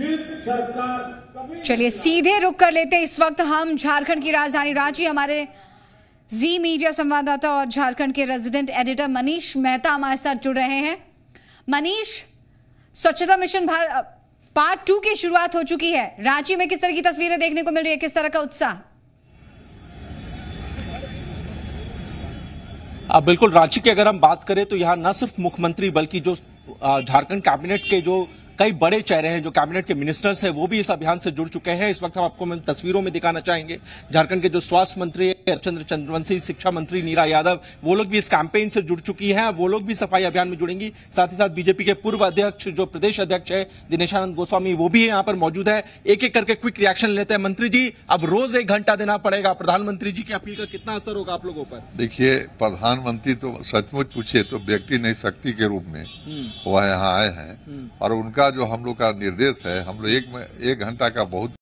चलिए सीधे रुक कर लेते इस वक्त हम झारखंड की राजधानी रांची हमारे जी मीडिया संवाददाता और झारखंड के रेजिडेंट एडिटर मनीष मेहता हमारे साथ जुड़ रहे हैं मनीष स्वच्छता मिशन पार्ट टू की शुरुआत हो चुकी है रांची में किस तरह की तस्वीरें देखने को मिल रही है किस तरह का उत्साह बिल्कुल रांची की अगर हम बात करें तो यहाँ न सिर्फ मुख्यमंत्री बल्कि जो झारखंड कैबिनेट के जो कई बड़े चेहरे हैं जो कैबिनेट के मिनिस्टर्स हैं वो भी इस अभियान से जुड़ चुके हैं इस वक्त हम आपको तस्वीरों में दिखाना चाहेंगे झारखंड के जो स्वास्थ्य मंत्री चंद्र चंद्रवंशी शिक्षा मंत्री नीरा यादव वो लोग भी इस कैंपेन से जुड़ चुकी हैं वो लोग भी सफाई अभियान में जुड़ेंगी साथ ही साथ बीजेपी के पूर्व अध्यक्ष जो प्रदेश अध्यक्ष है दिनेशानंद गोस्वामी वो भी यहाँ पर मौजूद है एक एक करके क्विक रिएक्शन लेते हैं मंत्री जी अब रोज एक घंटा देना पड़ेगा प्रधानमंत्री जी की अपील का कितना असर होगा आप लोगों पर देखिए प्रधानमंत्री तो सचमुच पूछे तो व्यक्ति नहीं शक्ति के रूप में हम्म। वह यहाँ आए हैं हम्म। और उनका जो हम लोग का निर्देश है हम लोग एक एक घंटा का बहुत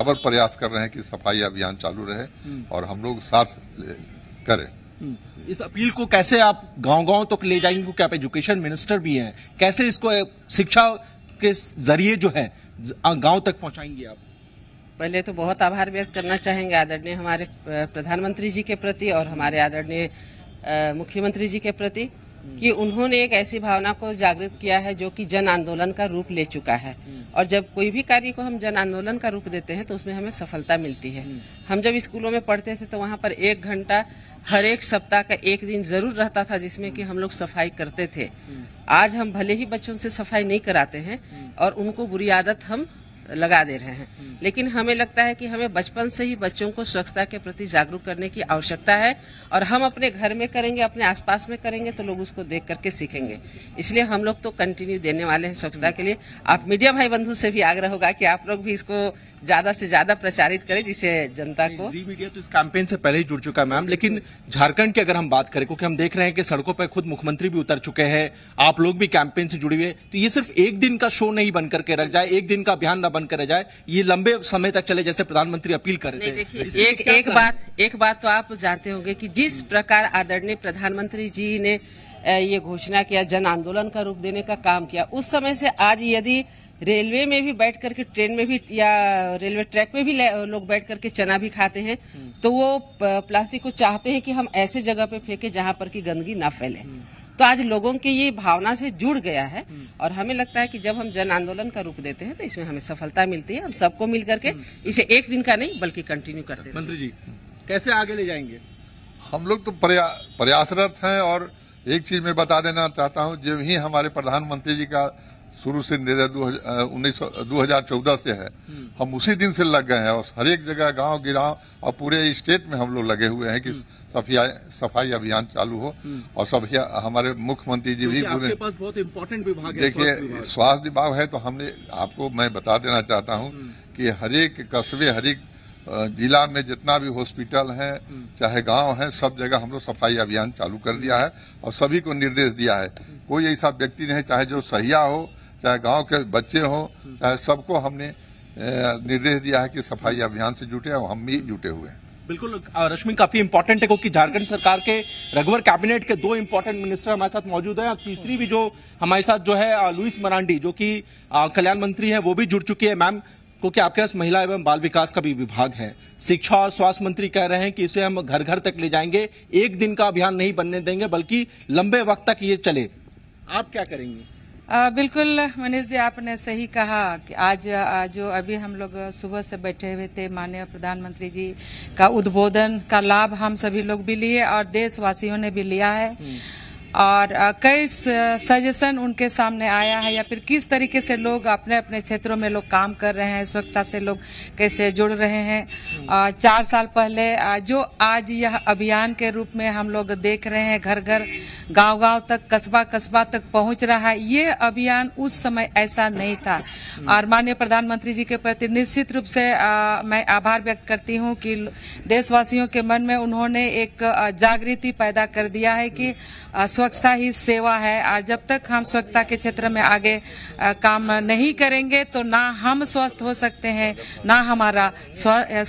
अवर प्रयास कर रहे हैं कि सफाई अभियान चालू रहे हम्म। और हम लोग साथ करें हम्म। इस अपील को कैसे आप गांव गांव तक तो ले जाएंगे क्योंकि आप एजुकेशन मिनिस्टर भी हैं कैसे इसको शिक्षा के जरिए जो है गांव तक पहुंचाएंगे आप पहले तो बहुत आभार व्यक्त करना चाहेंगे आदरणीय हमारे प्रधानमंत्री जी के प्रति और हमारे आदरणीय मुख्यमंत्री जी के प्रति कि उन्होंने एक ऐसी भावना को जागृत किया है जो कि जन आंदोलन का रूप ले चुका है और जब कोई भी कार्य को हम जन आंदोलन का रूप देते हैं तो उसमें हमें सफलता मिलती है हम जब स्कूलों में पढ़ते थे तो वहाँ पर एक घंटा हर एक सप्ताह का एक दिन जरूर रहता था जिसमें कि हम लोग सफाई करते थे आज हम भले ही बच्चों से सफाई नहीं कराते हैं और उनको बुरी आदत हम लगा दे रहे हैं लेकिन हमें लगता है कि हमें बचपन से ही बच्चों को स्वच्छता के प्रति जागरूक करने की आवश्यकता है और हम अपने घर में करेंगे अपने आसपास में करेंगे तो लोग उसको देख करके सीखेंगे इसलिए हम लोग तो कंटिन्यू देने वाले हैं स्वच्छता के लिए आप मीडिया भाई बंधु से भी आग्रह होगा कि आप लोग भी इसको ज्यादा से ज्यादा प्रचारित करें जिसे जनता को जी मीडिया तो इस कैंपेन से पहले ही जुड़ चुका है मैम लेकिन झारखंड की अगर हम बात करें क्योंकि हम देख रहे हैं कि सड़कों पर खुद मुख्यमंत्री भी उतर चुके हैं आप लोग भी कैंपेन से जुड़े हुए तो ये सिर्फ एक दिन का शो नहीं बन करके रख जाए एक दिन का अभियान न बन बंद करा जाए ये लंबे समय तक चले जैसे प्रधानमंत्री अपील कर रहे थे एक एक बात एक बात तो आप जानते होंगे कि जिस प्रकार आदरणीय प्रधानमंत्री जी ने ये घोषणा किया जन आंदोलन का रूप देने का काम किया उस समय से आज यदि रेलवे में भी बैठ करके ट्रेन में भी या रेलवे ट्रैक में भी लोग बैठ करके चना भी खाते हैं हम्म। तो वो प्लास्टिक को चाहते हैं कि हम ऐसे जगह पे फेंके जहां पर की गंदगी ना फैले हम्म। तो आज लोगों की ये भावना से जुड़ गया है और हमें लगता है कि जब हम जन आंदोलन का रूप देते हैं तो इसमें हमें सफलता मिलती है हम सबको मिल करके इसे एक दिन का नहीं बल्कि कंटिन्यू करते हैं मंत्री जी कैसे आगे ले जाएंगे हम लोग तो प्रयासरत हैं और एक चीज मैं बता देना चाहता हूँ जब ही हमारे प्रधानमंत्री जी का शुरू से उन्नीस दो हजार चौदह से है हम उसी दिन से लग गए हैं और हर एक जगह गांव गिराव और पूरे स्टेट में हम लोग लगे हुए हैं कि सफाई सफाई अभियान चालू हो और सब हमारे मुख्यमंत्री जी भी पूरे इम्पोर्टेंट विभाग देखिए स्वास्थ्य विभाग है तो हमने आपको मैं बता देना चाहता हूँ हम्म। कि हरेक कस्बे हरेक जिला में जितना भी हॉस्पिटल है हम्म। चाहे गांव है सब जगह हम लोग सफाई अभियान चालू कर दिया है और सभी को निर्देश दिया है कोई ऐसा व्यक्ति नहीं चाहे जो सहिया हो चाहे गांव के बच्चे हो चाहे सबको हमने निर्देश दिया है कि सफाई अभियान से जुटे और हम भी जुटे हुए हैं बिल्कुल रश्मि काफी इंपॉर्टेंट है क्योंकि झारखंड सरकार के रघुवर कैबिनेट के दो इंपॉर्टेंट मिनिस्टर हमारे साथ मौजूद हैं और तीसरी भी जो हमारे साथ जो है लुइस मरांडी जो कि कल्याण मंत्री है वो भी जुड़ चुकी है मैम क्योंकि आपके पास महिला एवं बाल विकास का भी विभाग है शिक्षा और स्वास्थ्य मंत्री कह रहे हैं कि इसे हम घर घर तक ले जाएंगे एक दिन का अभियान नहीं बनने देंगे बल्कि लंबे वक्त तक ये चले आप क्या करेंगे आ, बिल्कुल मनीष जी आपने सही कहा कि आज आ, जो अभी हम लोग सुबह से बैठे हुए थे माननीय प्रधानमंत्री जी का उद्बोधन का लाभ हम सभी लोग भी लिए और देशवासियों ने भी लिया है हम्म। और कई सजेशन उनके सामने आया है या फिर किस तरीके से लोग अपने अपने क्षेत्रों में लोग काम कर रहे हैं स्वच्छता से लोग कैसे जुड़ रहे हैं चार साल पहले जो आज यह अभियान के रूप में हम लोग देख रहे हैं घर घर गांव गांव तक कस्बा कस्बा तक पहुंच रहा है ये अभियान उस समय ऐसा नहीं था और माननीय प्रधानमंत्री जी के प्रति निश्चित रूप से मैं आभार व्यक्त करती हूँ कि देशवासियों के मन में उन्होंने एक जागृति पैदा कर दिया है कि स्वच्छता ही सेवा है और जब तक हम स्वच्छता के क्षेत्र में आगे काम नहीं करेंगे तो ना हम स्वस्थ हो सकते हैं ना हमारा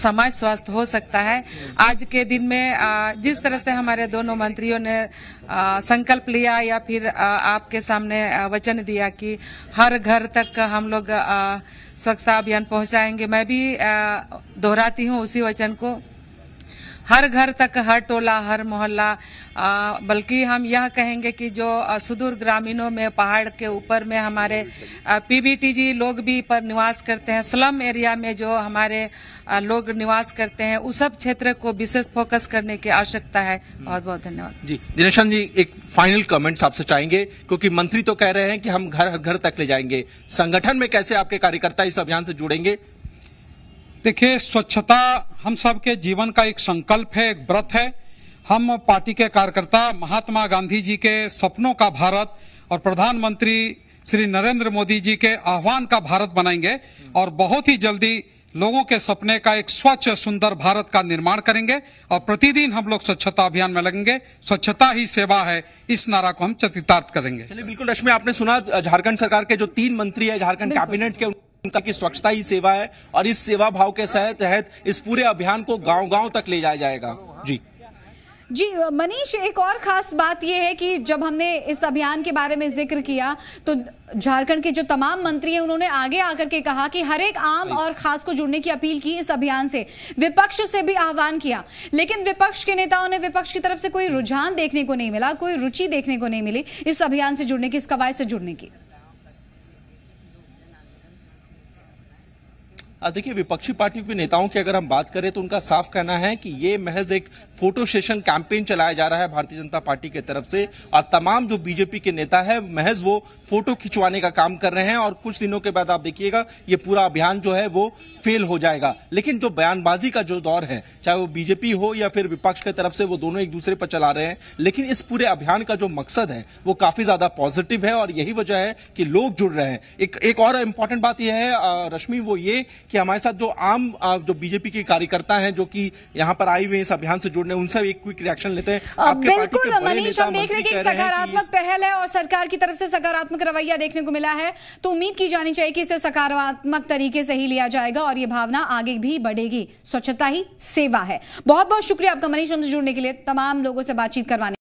समाज स्वस्थ हो सकता है आज के दिन में जिस तरह से हमारे दोनों मंत्रियों ने संकल्प लिया या फिर आपके सामने वचन दिया कि हर घर तक हम लोग स्वच्छता अभियान पहुंचाएंगे मैं भी दोहराती हूँ उसी वचन को हर घर तक हर टोला हर मोहल्ला बल्कि हम यह कहेंगे कि जो सुदूर ग्रामीणों में पहाड़ के ऊपर में हमारे पीबीटीजी लोग भी पर निवास करते हैं स्लम एरिया में जो हमारे लोग निवास करते हैं उस सब क्षेत्र को विशेष फोकस करने की आवश्यकता है बहुत बहुत धन्यवाद जी दिनेशन जी एक फाइनल कमेंट आपसे चाहेंगे क्योंकि मंत्री तो कह रहे हैं कि हम घर घर तक ले जाएंगे संगठन में कैसे आपके कार्यकर्ता इस अभियान से जुड़ेंगे देखिए स्वच्छता हम सब के जीवन का एक संकल्प है एक व्रत है हम पार्टी के कार्यकर्ता महात्मा गांधी जी के सपनों का भारत और प्रधानमंत्री श्री नरेंद्र मोदी जी के आह्वान का भारत बनाएंगे और बहुत ही जल्दी लोगों के सपने का एक स्वच्छ सुंदर भारत का निर्माण करेंगे और प्रतिदिन हम लोग स्वच्छता अभियान में लगेंगे स्वच्छता ही सेवा है इस नारा को हम चरितार्थ करेंगे बिल्कुल रश्मि आपने सुना झारखंड सरकार के जो तीन मंत्री है झारखंड कैबिनेट के उनका की स्वच्छता ही सेवा है और इस सेवा भाव के तहत इस पूरे अभियान को गांव गांव तक ले जाया जाएगा जी जी मनीष एक और खास बात यह है कि जब हमने इस अभियान के बारे में जिक्र किया तो झारखंड के जो तमाम मंत्री हैं उन्होंने आगे आकर के कहा कि हर एक आम और खास को जुड़ने की अपील की इस अभियान से विपक्ष से भी आह्वान किया लेकिन विपक्ष के नेताओं ने विपक्ष की तरफ से कोई रुझान देखने को नहीं मिला कोई रुचि देखने को नहीं मिली इस अभियान से जुड़ने की इस कवायद से जुड़ने की देखिए विपक्षी पार्टियों के नेताओं की अगर हम बात करें तो उनका साफ कहना है कि ये महज एक फोटो सेशन कैंपेन चलाया जा रहा है भारतीय जनता पार्टी की तरफ से और तमाम जो बीजेपी के नेता है महज वो फोटो खिंचवाने का काम कर रहे हैं और कुछ दिनों के बाद आप देखिएगा ये पूरा अभियान जो है वो फेल हो जाएगा लेकिन जो बयानबाजी का जो दौर है चाहे वो बीजेपी हो या फिर विपक्ष की तरफ से वो दोनों एक दूसरे पर चला रहे हैं लेकिन इस पूरे अभियान का जो मकसद है वो काफी ज्यादा पॉजिटिव है और यही वजह है कि लोग जुड़ रहे हैं एक एक और इंपॉर्टेंट बात यह है रश्मि वो ये कि हमारे साथ जो आम जो बीजेपी के कार्यकर्ता हैं जो कि यहाँ पर आए हुए हैं इस अभियान से जुड़ने उनसे एक क्विक रिएक्शन लेते हैं बिल्कुल मनीष हम देख रहे हैं सकारात्मक पहल है और सरकार की तरफ से सकारात्मक रवैया देखने को मिला है तो उम्मीद की जानी चाहिए कि इसे सकारात्मक तरीके से ही लिया जाएगा और ये भावना आगे भी बढ़ेगी स्वच्छता ही सेवा है बहुत बहुत शुक्रिया आपका मनीष हमसे जुड़ने के लिए तमाम लोगों से बातचीत करवाने